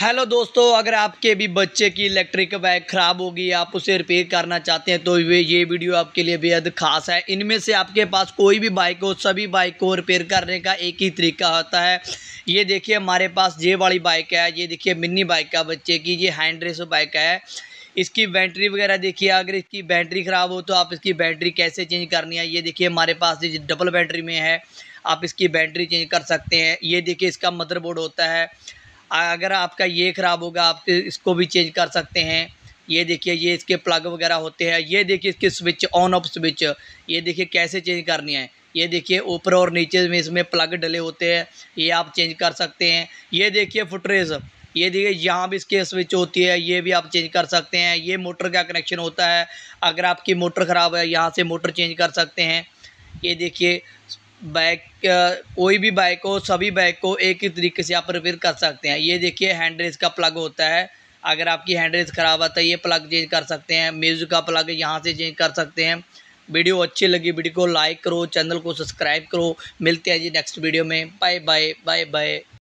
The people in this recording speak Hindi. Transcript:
हेलो दोस्तों अगर आपके भी बच्चे की इलेक्ट्रिक बाइक ख़राब होगी आप उसे रिपेयर करना चाहते हैं तो वे ये वीडियो आपके लिए बेहद खास है इनमें से आपके पास कोई भी बाइक हो सभी बाइक को रिपेयर करने का एक ही तरीका होता है ये देखिए हमारे पास ये वाली बाइक है ये देखिए मिनी बाइक है बच्चे की ये हैंड रेस बाइक है इसकी बैटरी वगैरह देखिए अगर इसकी बैटरी ख़राब हो तो आप इसकी बैटरी कैसे चेंज करनी है ये देखिए हमारे पास ये डबल बैटरी में है आप इसकी बैटरी चेंज कर सकते हैं ये देखिए इसका मदरबोर्ड होता है अगर आपका ये ख़राब होगा आप इसको भी चेंज कर सकते हैं ये देखिए ये इसके प्लग वगैरह होते हैं ये देखिए इसके स्विच ऑन ऑफ स्विच ये देखिए कैसे चेंज करनी है ये देखिए ऊपर और नीचे में इसमें प्लग डले होते हैं ये आप चेंज कर सकते हैं ये देखिए फुटरेज ये देखिए यहाँ भी इसके स्विच होती है ये भी आप चेंज कर सकते हैं ये मोटर का कनेक्शन होता है अगर आपकी मोटर ख़राब है यहाँ से मोटर चेंज कर सकते हैं ये देखिए बाइक कोई भी बाइक हो सभी बाइक को एक ही तरीके से आप रिपेयर कर सकते हैं ये देखिए हैंड रेस का प्लग होता है अगर आपकी हैंड रेस ख़राब आता है तो ये प्लग चेंज कर सकते हैं म्यूज़िक का प्लग यहाँ से चेंज कर सकते हैं वीडियो अच्छी लगी वीडियो को लाइक करो चैनल को सब्सक्राइब करो मिलते हैं जी नेक्स्ट वीडियो में बाय बाय बाय बाय